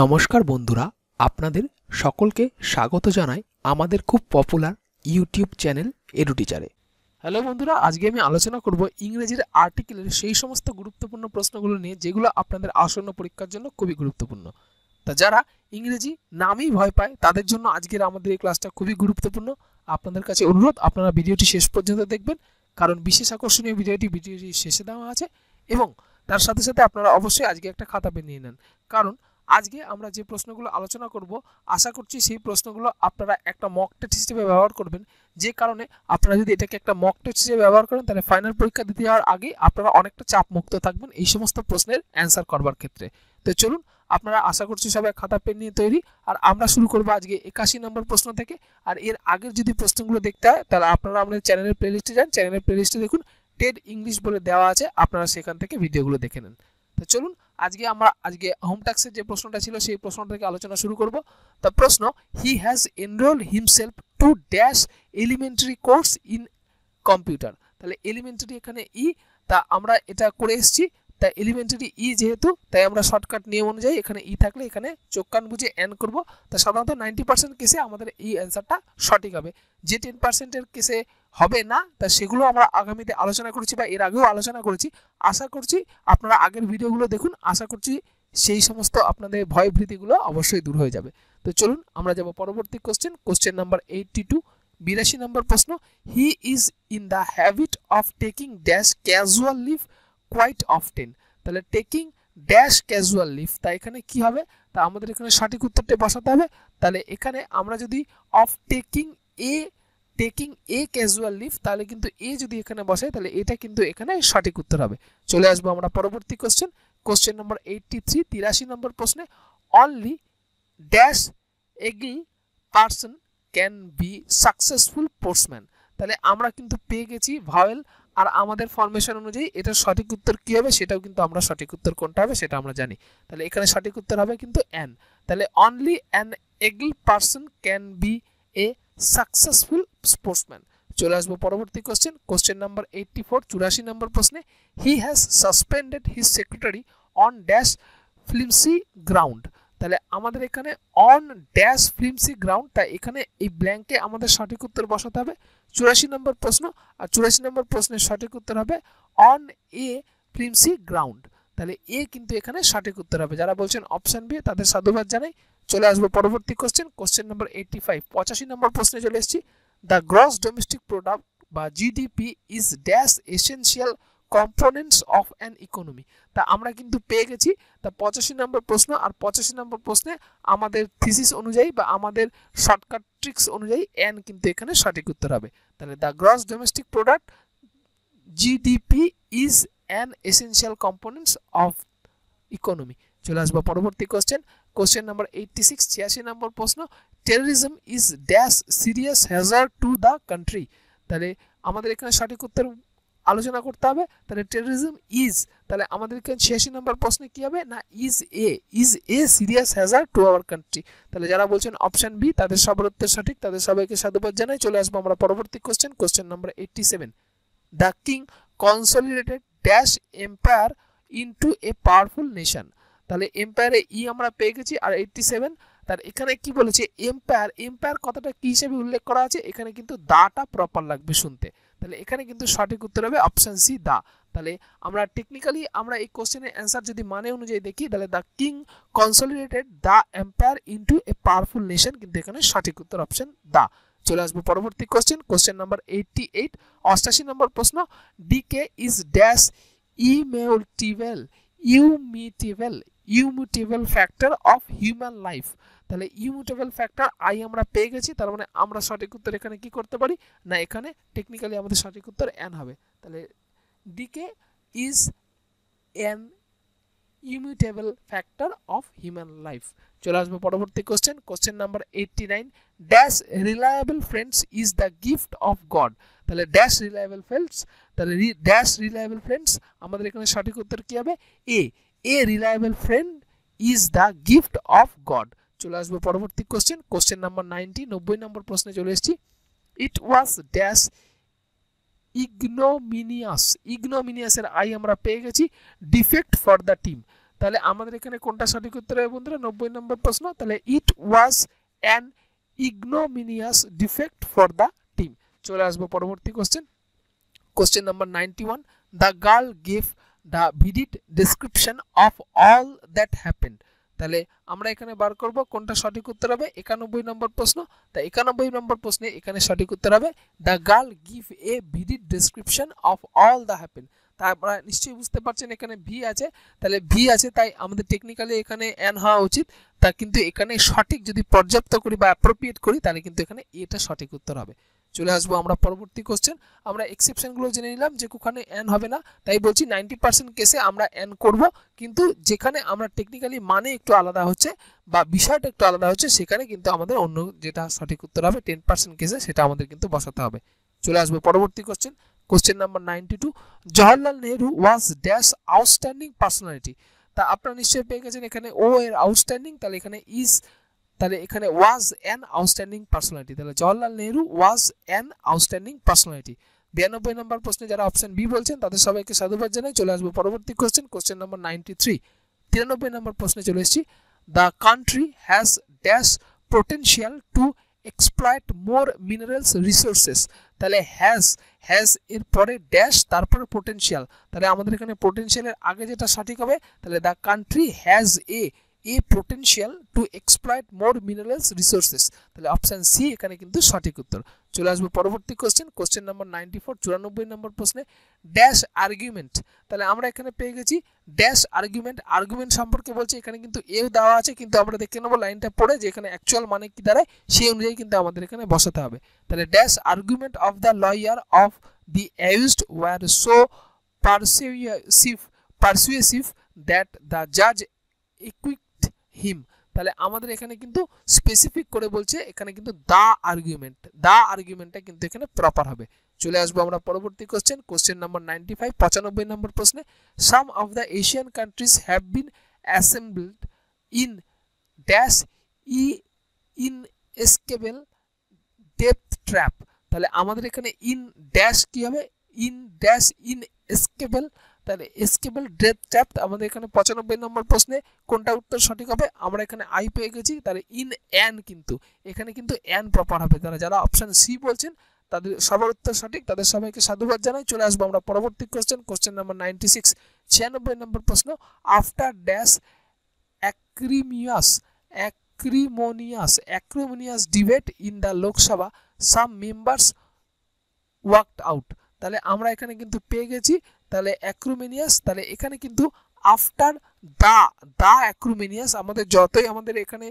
নমস্কার বন্ধুরা আপনাদের সকলকে স্বাগত জানাই আমাদের খুব পপুলার ইউটিউব চ্যানেল এডুটিচারে হ্যালো বন্ধুরা আজকে আমি আলোচনা করব ইংরেজির আর্টিকেলের সেই সমস্ত গুরুত্বপূর্ণ প্রশ্নগুলো নিয়ে যেগুলো আপনাদের আসন্ন পরীক্ষার জন্য খুবই গুরুত্বপূর্ণ তা যারা ইংরেজি নামেই ভয় পায় তাদের জন্য আজকের আমাদের এই ক্লাসটা খুবই গুরুত্বপূর্ণ আপনাদের কাছে অনুরোধ আপনারা ভিডিওটি শেষ পর্যন্ত দেখবেন কারণ বিশেষ আকর্ষণীয় ভিডিওটি ভিডিওটি শেষে দেওয়া আছে এবং তার সাথে সাথে আপনারা অবশ্যই আজকে একটা খাতা পেন নিয়ে নেন কারণ আজকে আমরা যে প্রশ্নগুলো আলোচনা করব আশা করছি সেই প্রশ্নগুলো আপনারা একটা মক টেস্ট হিসেবে ব্যবহার করবেন যে কারণে আপনারা যদি এটাকে একটা মক টেস্ট হিসেবে ব্যবহার করেন তাহলে ফাইনাল পরীক্ষা দিতে যাওয়ার আগে আপনারা অনেকটা চাপমুক্ত থাকবেন এই সমস্ত প্রশ্নের অ্যান্সার করবার ক্ষেত্রে তো চলুন আপনারা আশা করছি সবাই খাতা পেন নিয়ে তৈরি আর আমরা শুরু করবো আজকে একাশি নম্বর প্রশ্ন থেকে আর এর আগের যদি প্রশ্নগুলো দেখতে হয় তাহলে আপনারা আমাদের চ্যানেলের প্লেলিস্টে যান চ্যানেলের প্লেলিস্টে দেখুন টেড ইংলিশ বলে দেওয়া আছে আপনারা সেখান থেকে ভিডিওগুলো দেখে নেন তো চলুন আজকে আমরা আজকে হোম ট্যাক্সের যে প্রশ্নটা ছিল সেই প্রশ্ন থেকে আলোচনা শুরু করব তা প্রশ্ন he has enroll himself to dash elementary course in computer তাহলে এলিমেন্টারি এখানে ই e, তা আমরা এটা করে এসেছি তাই এলিমেন্টারি ই যেহেতু তাই আমরা শর্টকাট নিয়ম অনুযায়ী এখানে ই e থাকলে এখানে চোখ কান বুঝে অ্যান করবো তা সাধারণত নাইনটি পার্সেন্ট কেসে আমাদের এই অ্যান্সারটা সঠিক হবে যে টেন পার্সেন্টের কেসে হবে না তা সেগুলো আমরা আগামীতে আলোচনা করেছি বা এর আগেও আলোচনা করেছি আশা করছি আপনারা আগের ভিডিওগুলো দেখুন আশা করছি সেই সমস্ত আপনাদের ভয়ভীতিগুলো অবশ্যই দূর হয়ে যাবে তো চলুন আমরা যাব পরবর্তী question question number eighty two বিরাশি নম্বর প্রশ্ন he is in the habit of taking dash casual leave quite often তাহলে টেকিং ড্যাশ ক্যাজুয়াল লিফ তা এখানে কি হবে তা আমাদের এখানে সঠিক উত্তরটা বসাতে হবে তাহলে এখানে আমরা যদি of taking a taking a casual leave তাহলে কিন্তু এ যদি এখানে বসে তাহলে এটা কিন্তু এখানে সঠিক উত্তর হবে চলে আসবো আমরা পরবর্তী question question number eighty three তিরাশি নম্বর প্রশ্নে অনলি ড্যাশ এগি person can be successful sportsman তাহলে আমরা কিন্তু পেয়ে গেছি ভাওয়েল আর আমাদের ফরমেশন অনুযায়ী এটার সঠিক উত্তর কী হবে সেটাও কিন্তু আমরা সঠিক উত্তর কোনটা হবে সেটা আমরা জানি তাহলে এখানে সঠিক উত্তর হবে কিন্তু অ্যান তাহলে only an agile person can be a successful sportsman চলে আসবো পরবর্তী question question number eighty four চুরাশি নম্বর প্রশ্নে he has suspended his secretary on dash flimsy ground তাহলে আমাদের এখানে অন ড্যাশ ফিল্মসি গ্রাউন্ড তাই এখানে এই ব্ল্যাঙ্কে আমাদের সঠিক উত্তর বসাতে হবে চুরাশি নম্বর প্রশ্ন আর চুরাশি নম্বর প্রশ্নের সঠিক উত্তর হবে অন এ ফিল্মসি গ্রাউন্ড তাহলে এ কিন্তু এখানে সঠিক উত্তর হবে যারা বলছেন অপশান বি তাদের সাধুবাদ জানাই চলে আসবো পরবর্তী question question number eighty five পঁচাশি নম্বর প্রশ্নে চলে এসেছি দ্য গ্রস ডোমেস্টিক প্রোডাক্ট বা GDP is dash essential components of an economy তা আমরা কিন্তু পেয়ে গেছি তা পঁচাশি নম্বর প্রশ্ন আর পঁচাশি নম্বর প্রশ্নে আমাদের থিসিস অনুযায়ী বা আমাদের শর্টকাট ট্রিক্স অনুযায়ী অ্যান কিন্তু এখানে সঠিক উত্তর হবে তাহলে the gross domestic product GDP is an essential components of economy চলে আসবো পরবর্তী question question number eighty six ছিয়াশি নম্বর প্রশ্ন terrorism is dash serious hazard to the country তাহলে আমাদের এখানে সঠিক উত্তর আলোচনা করতে হবে তাহলে টেরোরিজম ইজ তাহলে আমাদেরকে ছিয়াশি নম্বর প্রশ্নে কী হবে না is a is a serious hazard to our country তাহলে যারা বলছেন অপশান বি তাদের সবার উত্তর সঠিক তাদের সবাইকে সাধুবাদ জানাই চলে আসবো আমরা পরবর্তী question question number eighty seven the king consolidated dash empire into a powerful nation তাহলে এম্পায়ারে ই e আমরা পেয়ে গেছি আর এইটটি সেভেন তার এখানে কি বলেছে এম্পায়ার এম্পায়ার কথাটা কি হিসেবে উল্লেখ করা আছে এখানে কিন্তু দাটা প্রপার লাগবে শুনতে তাহলে এখানে কিন্তু সঠিক উত্তর হবে অপশান সি দা তাহলে আমরা টেকনিক্যালি আমরা এই কোশ্চেনের অ্যান্সার যদি মানে অনুযায়ী দেখি তাহলে the king consolidated the empire into a powerful nation কিন্তু এখানে সঠিক উত্তর অপশান দা চলে আসবো পরবর্তী question question number eighty eight অষ্টাশি নম্বর প্রশ্ন decay is dash immutable immutable immutable factor of human life তাহলে ইমিউটেবল ফ্যাক্টর আই আমরা পেয়ে গেছি তার মানে আমরা সঠিক উত্তর এখানে কি করতে পারি না এখানে টেকনিক্যালি আমাদের সঠিক উত্তর অ্যান হবে তাহলে decay is an immutable factor of human life চলে আসবো পরবর্তী question question number eighty nine dash reliable friends is the gift of God তাহলে ড্যাশ রিলায়েবল ফ্রেন্ডস তাহলে ড্যাশ রিলায়েবল ফ্রেন্ডস আমাদের এখানে সঠিক উত্তর কী হবে a a reliable friend is the gift of God চলে আসবো পরবর্তী কোশ্চেন কোশ্চেন নাম্বার নাইনটি নব্বই নম্বর প্রশ্নে চলে এসেছি ইট ওয়াজ ড্যাশ ইগনোমিনিয়াস ইগনোমিনিয়াসের আই আমরা পেয়ে গেছি ডিফেক্ট ফর দ্য টিম তাহলে আমাদের এখানে কোনটা সঠিক উত্তর হবে বন্ধুরা নব্বই নম্বর প্রশ্ন তাহলে it was an ignominious defect for the team চলে আসবো পরবর্তী question question number ninety one the girl give the vivid description of all that happened তাহলে আমরা এখানে বার করব কোনটা সঠিক উত্তর হবে একানব্বই নম্বর প্রশ্ন তা একানব্বই নম্বর প্রশ্নে এখানে সঠিক উত্তর হবে the girl give a vivid description of all the happen তা আমরা নিশ্চয়ই বুঝতে পারছেন এখানে ভি আছে তাহলে ভি আছে তাই আমাদের টেকনিক্যালি এখানে অ্যান হওয়া উচিত তা কিন্তু এখানে সঠিক যদি পর্যাপ্ত করি বা অ্যাপ্রোপ্রিয়েট করি তাহলে কিন্তু এখানে এটা সঠিক উত্তর হবে চলে আসবো আমরা পরবর্তী কোশ্চেন আমরা এক্সেপশনগুলো জেনে নিলাম যে ওখানে অ্যান হবে না তাই বলছি নাইনটি পার্সেন্ট কেসে আমরা অ্যান করব কিন্তু যেখানে আমরা টেকনিক্যালি মানে একটু আলাদা হচ্ছে বা বিষয়টা একটু আলাদা হচ্ছে সেখানে কিন্তু আমাদের অন্য যেটা সঠিক উত্তর হবে টেন পার্সেন্ট কেসে সেটা আমাদের কিন্তু বসাতে হবে চলে আসবো পরবর্তী question question number ninety two Jawaharlal Nehru was dash outstanding personality তা আপনারা নিশ্চয়ই পেয়ে গেছেন এখানে ও এর আউটস্ট্যান্ডিং তাহলে এখানে ইজ তাহলে এখানে ওয়াজ অ্যান আউটস্ট্যান্ডিং পার্সোনালিটি তাহলে Jawaharlal Nehru was an outstanding personality বিরানব্বই নম্বর প্রশ্নে যারা অপশন বি বলছেন তাদের সবাইকে সাধুবাদ জানাই চলে আসবো পরবর্তী question question number ninety three তিরানব্বই নম্বর প্রশ্নে চলে এসেছি the country has dash potential to exploit more minerals resources তাহলে হ্যাজ হ্যাজ এর পরে ড্যাশ তারপরে পোটেন্সিয়াল তাহলে আমাদের এখানে পোটেন্সিয়ালের আগে যেটা সঠিক হবে তাহলে the country has a a potential to exploit more minerals resources তাহলে অপশন সি এখানে কিন্তু সঠিক উত্তর চলে আসবো পরবর্তী question question number ninety four চুরানব্বই নম্বর প্রশ্নে ড্যাশ আর্গুমেন্ট তাহলে আমরা এখানে পেয়ে গেছি ড্যাশ আর্গুমেন্ট আর্গুমেন্ট সম্পর্কে বলছে এখানে কিন্তু এও দেওয়া আছে কিন্তু আমরা দেখে নেবো লাইনটা পড়ে যে এখানে অ্যাকচুয়াল মানে কি দাঁড়ায় সেই অনুযায়ী কিন্তু আমাদের এখানে বসাতে হবে তাহলে dash argument of the lawyer of the accused were so perceive persuasive that the জাজ equivocal হিম তাহলে আমাদের এখানে কিন্তু স্পেসিফিক করে বলছে এখানে কিন্তু দা আর্গুমেন্ট দা আর্গুমেন্টটা কিন্তু এখানে প্রপার হবে চলে আসবো আমরা পরবর্তী question question number ninety five পঁচানব্বই নম্বর প্রশ্নে some of the Asian countries have been assembled in dash ই ইন এসকেবেল ডেপথ ট্র্যাপ তাহলে আমাদের এখানে ইন ড্যাশ কি হবে ইন ড্যাশ ইন এসকেবেল তাহলে এসকেবল ডেথ চ্যাপ আমাদের এখানে পঁচানব্বই নম্বর প্রশ্নে কোনটা উত্তর সঠিক হবে আমরা এখানে আই পেয়ে গেছি তাহলে ইন অ্যান কিন্তু এখানে কিন্তু অ্যান প্রপার হবে তারা যারা অপশান সি বলছেন তাদের সবার উত্তর সঠিক তাদের সবাইকে সাধুবাদ জানাই চলে আসবো আমরা পরবর্তী question question number ninety six ছিয়ানব্বই নম্বর প্রশ্ন after dash acrimonious acrimonious acrimonious debate in the Lok Sabha some members walked out তাহলে আমরা এখানে কিন্তু পেয়ে গেছি তাহলে অ্যাক্রুমিনিয়াস তাহলে এখানে কিন্তু আফটার দা দা অ্যাক্রুমিনিয়াস আমাদের যতই আমাদের এখানে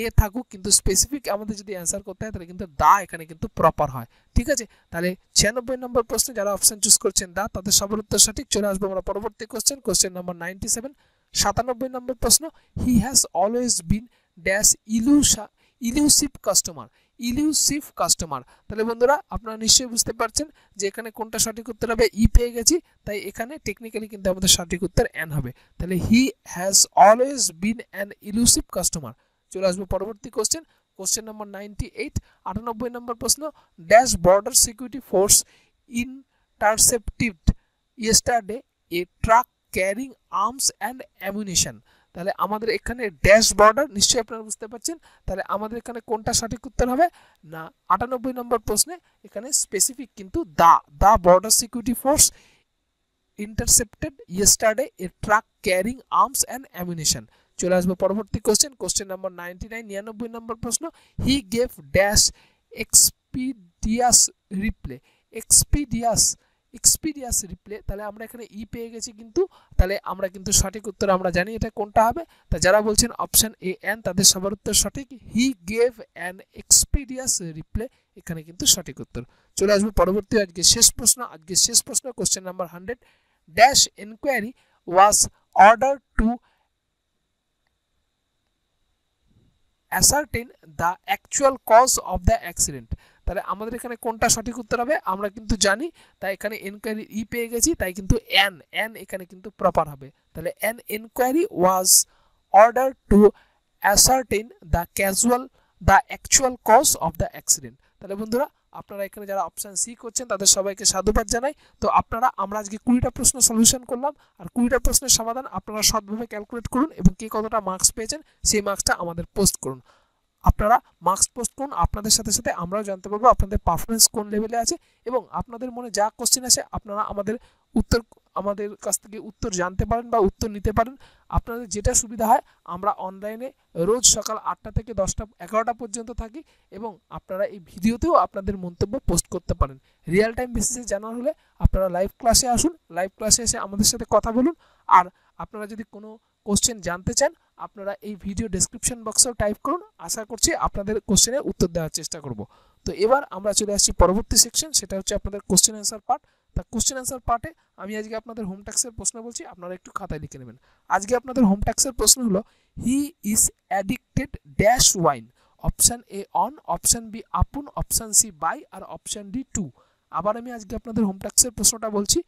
এ থাকুক কিন্তু স্পেসিফিক আমাদের যদি অ্যান্সার করতে হয় তাহলে কিন্তু দা এখানে কিন্তু প্রপার হয় ঠিক আছে তাহলে ছিয়ানব্বই নম্বর প্রশ্নে যারা অপশান চুজ করছেন দা তাদের সবার উত্তর সঠিক চলে আসবো আমরা পরবর্তী question question number ninety seven সাতানব্বই নম্বর প্রশ্ন he has always been dash elusive elusive customer elusive customer তাহলে বন্ধুরা আপনারা নিশ্চয়ই বুঝতে পারছেন যে এখানে কোনটা সঠিক উত্তর হবে ই e পেয়ে গেছি তাই এখানে টেকনিক্যালি কিন্তু আমাদের সঠিক উত্তর অ্যান হবে তাহলে he has always been an elusive customer চলে আসবো পরবর্তী question question number ninety eight আটানব্বই নম্বর প্রশ্ন dash border security force intercepted yesterday a truck carrying arms and ammunition তাহলে আমাদের এখানে ড্যাশ বর্ডার নিশ্চয়ই আপনারা বুঝতে পারছেন তাহলে আমাদের এখানে কোনটা সঠিক উত্তর হবে না আটানব্বই নম্বর প্রশ্নে এখানে স্পেসিফিক কিন্তু the the border security force intercepted yesterday a truck carrying arms and ammunition চলে আসবো পরবর্তী question question number ninety nine নিরানব্বই নম্বর প্রশ্ন he gave dash expeditious reply expeditious expeditious reply তাহলে আমরা এখানে ই e পেয়ে গেছি কিন্তু তাহলে আমরা কিন্তু সঠিক উত্তর আমরা জানি এটা কোনটা হবে তা যারা বলছেন অপশান এ অ্যান তাদের সবার উত্তর সঠিক he gave an expeditious reply এখানে কিন্তু সঠিক উত্তর চলে আসবো পরবর্তী আজকে শেষ প্রশ্ন আজকে শেষ প্রশ্ন question number hundred dash inquiry was order to ascertain the actual cause of the accident তাহলে আমাদের এখানে কোনটা সঠিক উত্তর হবে আমরা কিন্তু জানি তাই এখানে এনকোয়ারি ই পেয়ে গেছি তাই কিন্তু এন এন এখানে কিন্তু প্রপার হবে তাহলে an inquiry was order to ascertain the casual the actual cause of the accident তাহলে বন্ধুরা আপনারা এখানে যারা অপশান সি করছেন তাদের সবাইকে সাধুবাদ জানাই তো আপনারা আমরা আজকে কুড়িটা প্রশ্ন সলিউশন করলাম আর কুড়িটা প্রশ্নের সমাধান আপনারা সৎভাবে ক্যালকুলেট করুন এবং কে কতটা মার্কস পেয়েছেন সেই মার্কসটা আমাদের পোস্ট করুন আপনারা মার্কস পোস্ট করুন আপনাদের সাথে সাথে আমরাও জানতে পারবো আপনাদের পারফরমেন্স কোন লেভেলে আছে এবং আপনাদের মনে যা কোশ্চেন আছে আপনারা আমাদের উত্তর আমাদের কাছ থেকে উত্তর জানতে পারেন বা উত্তর নিতে পারেন আপনাদের যেটা সুবিধা হয় আমরা অনলাইনে রোজ সকাল আটটা থেকে দশটা এগারোটা পর্যন্ত থাকি এবং আপনারা এই ভিডিওতেও আপনাদের মন্তব্য পোস্ট করতে পারেন রিয়েল টাইম বেসিসে জানার হলে আপনারা লাইভ ক্লাসে আসুন লাইভ ক্লাসে এসে আমাদের সাথে কথা বলুন আর আপনারা যদি কোনো কোশ্চেন জানতে চান আপনারা এই ভিডিও ডেসক্রিপশন বক্সেও টাইপ করুন আশা করছি আপনাদের কোশ্চেনের উত্তর দেওয়ার চেষ্টা করব তো এবার আমরা চলে আসছি পরবর্তী সেকশন সেটা হচ্ছে আপনাদের কোশ্চেন অ্যান্সার পার্ট তা কোশ্চেন অ্যান্সার পার্টে আমি আজকে আপনাদের হোম ট্যাক্সের প্রশ্ন বলছি আপনারা একটু খাতায় লিখে নেবেন আজকে আপনাদের হোম ট্যাক্সের প্রশ্ন হলো he is addicted dash wine option A on option B upon option C by আর অপশান ডি টু আবার আমি আজকে আপনাদের হোম ট্যাক্সের প্রশ্নটা বলছি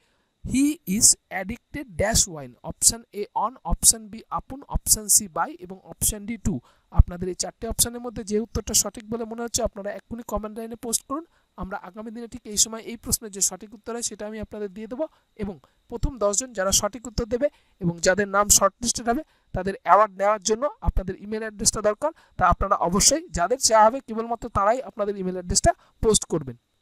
he is addicted dash wine option A on option B upon option C by এবং option D to আপনাদের এই চারটে অপশানের মধ্যে যে উত্তরটা সঠিক বলে মনে হচ্ছে আপনারা এক্ষুনি কমেন্ট লাইনে পোস্ট করুন আমরা আগামী দিনে ঠিক এই সময় এই প্রশ্নের যে সঠিক উত্তর হয় সেটা আমি আপনাদের দিয়ে দেবো এবং প্রথম দশজন যারা সঠিক উত্তর দেবে এবং যাদের নাম শর্টলিস্টেড হবে তাদের অ্যাওয়ার্ড নেওয়ার জন্য আপনাদের ইমেল অ্যাড্রেসটা দরকার তা আপনারা অবশ্যই যাদের চাওয়া হবে কেবলমাত্র তারাই আপনাদের ইমেল অ্যাড্রেসটা পোস্ট করবেন